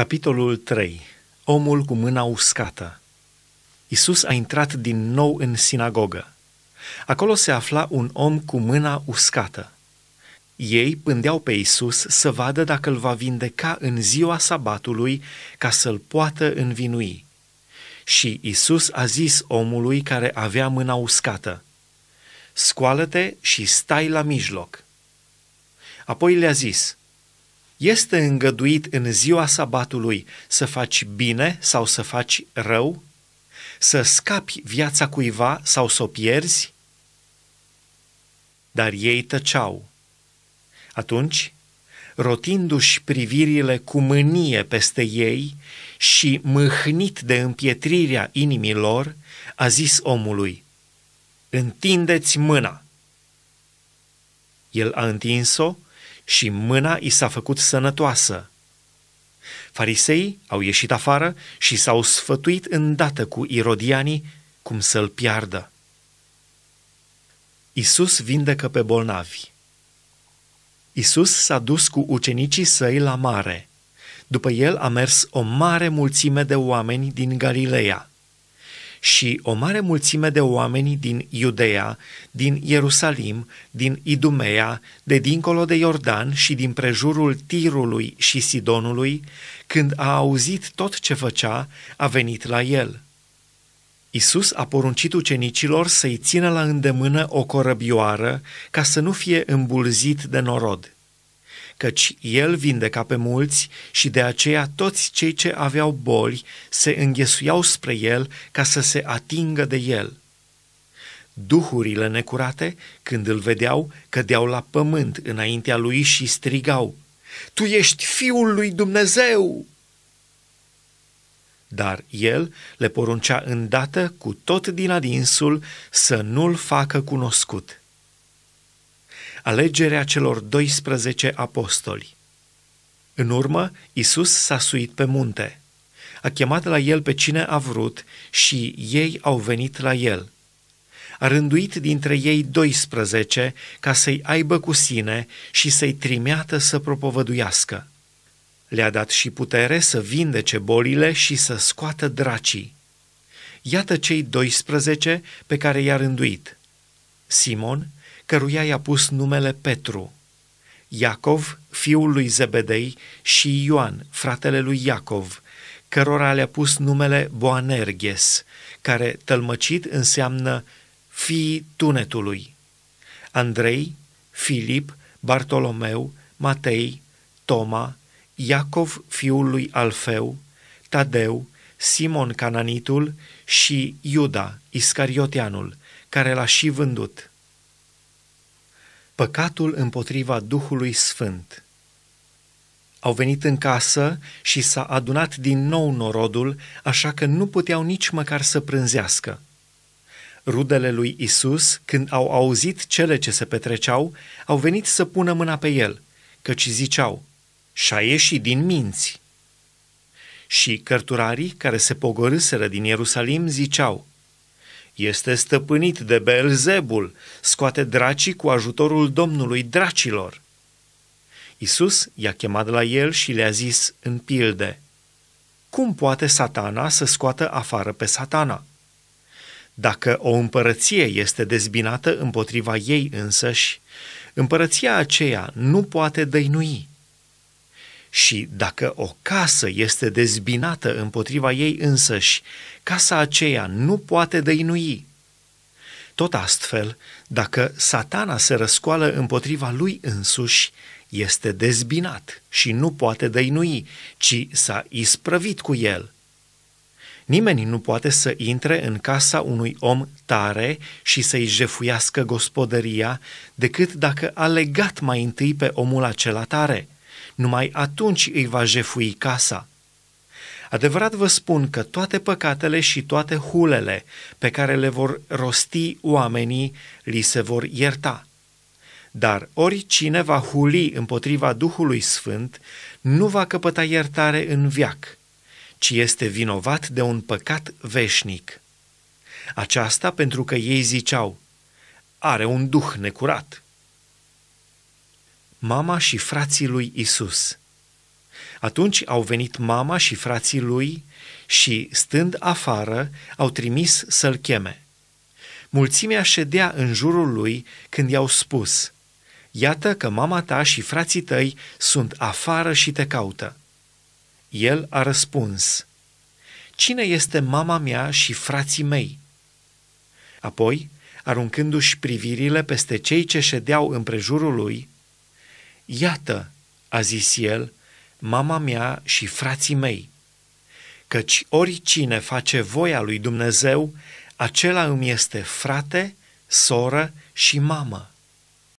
Capitolul 3. Omul cu mâna uscată. Isus a intrat din nou în sinagogă. Acolo se afla un om cu mâna uscată. Ei pândeau pe Isus să vadă dacă îl va vindeca în ziua sabatului ca să-l poată învinui. Și Isus a zis omului care avea mâna uscată, Scoală-te și stai la mijloc. Apoi le-a zis, este îngăduit în ziua sabatului să faci bine sau să faci rău? Să scapi viața cuiva sau să o pierzi? Dar ei tăceau. Atunci, rotindu-și privirile cu mânie peste ei și mâhnit de împietrirea inimilor, a zis omului, Întindeți mâna! El a întins-o și mâna i s-a făcut sănătoasă. Fariseii au ieșit afară și s-au sfătuit îndată cu irodianii cum să-l piardă. Isus vindecă pe bolnavi. Isus s-a dus cu ucenicii săi la mare. După el a mers o mare mulțime de oameni din Galileea și o mare mulțime de oameni din Iudeea, din Ierusalim, din Idumea, de dincolo de Iordan și din prejurul Tirului și Sidonului, când a auzit tot ce făcea, a venit la el. Isus a poruncit ucenicilor să-i țină la îndemână o corăbioară ca să nu fie îmbulzit de norod căci El vindeca pe mulți și de aceea toți cei ce aveau boli se înghesuiau spre El ca să se atingă de El. Duhurile necurate, când îl vedeau, cădeau la pământ înaintea lui și strigau, Tu ești Fiul lui Dumnezeu! Dar el le poruncea îndată cu tot din adinsul să nu-l facă cunoscut alegerea celor 12 apostoli. În urmă, Isus s-a suit pe munte. A chemat la el pe cine a vrut și ei au venit la el. A rânduit dintre ei 12 ca să-i aibă cu sine și să-i trimeată să propovăduiască. Le-a dat și putere să vindece bolile și să scoată dracii. Iată cei 12 pe care i-a rânduit. Simon, căruia i-a pus numele Petru, Iacov, fiul lui Zebedei, și Ioan, fratele lui Iacov, cărora le-a pus numele Boanerges, care tălmăcit înseamnă fii tunetului. Andrei, Filip, Bartolomeu, Matei, Toma, Iacov, fiul lui Alfeu, Tadeu, Simon Cananitul și Iuda, Iscarioteanul, care l-a și vândut păcatul împotriva Duhului Sfânt. Au venit în casă și s-a adunat din nou norodul, așa că nu puteau nici măcar să prânzească. Rudele lui Isus, când au auzit cele ce se petreceau, au venit să pună mâna pe el, căci ziceau, și-a ieșit din minți. Și cărturarii care se pogorâseră din Ierusalim ziceau, este stăpânit de Belzebul, scoate dracii cu ajutorul Domnului dracilor. Isus i-a chemat la el și le-a zis în pilde, Cum poate satana să scoată afară pe satana? Dacă o împărăție este dezbinată împotriva ei însăși, împărăția aceea nu poate dăinui. Și dacă o casă este dezbinată împotriva ei însăși, casa aceea nu poate dăinui. Tot astfel, dacă satana se răscoală împotriva lui însuși, este dezbinat și nu poate dăinui, ci s-a isprăvit cu el. Nimeni nu poate să intre în casa unui om tare și să-i jefuiască gospodăria decât dacă a legat mai întâi pe omul acela tare – numai atunci îi va jefui casa. Adevărat vă spun că toate păcatele și toate hulele pe care le vor rosti oamenii li se vor ierta. Dar oricine va huli împotriva Duhului Sfânt nu va căpăta iertare în viac, ci este vinovat de un păcat veșnic. Aceasta pentru că ei ziceau, are un duh necurat mama și frații lui Isus. Atunci au venit mama și frații lui și, stând afară, au trimis să-l cheme. Mulțimea ședea în jurul lui când i-au spus, Iată că mama ta și frații tăi sunt afară și te caută. El a răspuns, Cine este mama mea și frații mei? Apoi, aruncându-și privirile peste cei ce ședeau împrejurul lui, Iată, a zis el, mama mea și frații mei, căci oricine face voia lui Dumnezeu, acela îmi este frate, soră și mamă.